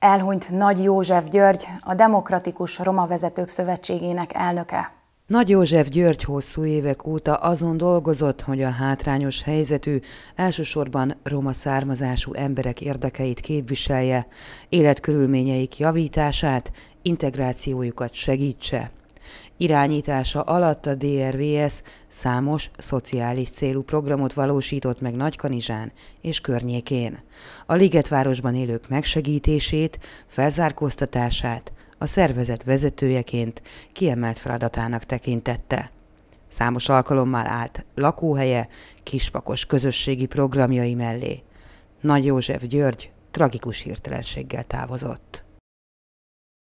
Elhunyt Nagy József György, a Demokratikus Roma Vezetők Szövetségének elnöke. Nagy József György hosszú évek óta azon dolgozott, hogy a hátrányos helyzetű, elsősorban roma származású emberek érdekeit képviselje, életkörülményeik javítását, integrációjukat segítse. Irányítása alatt a DRVS számos szociális célú programot valósított meg Nagykanizsán és környékén. A Ligetvárosban élők megsegítését, felzárkóztatását a szervezet vezetőjeként kiemelt feladatának tekintette. Számos alkalommal állt lakóhelye, kispakos közösségi programjai mellé. Nagy József György tragikus hirtelenséggel távozott.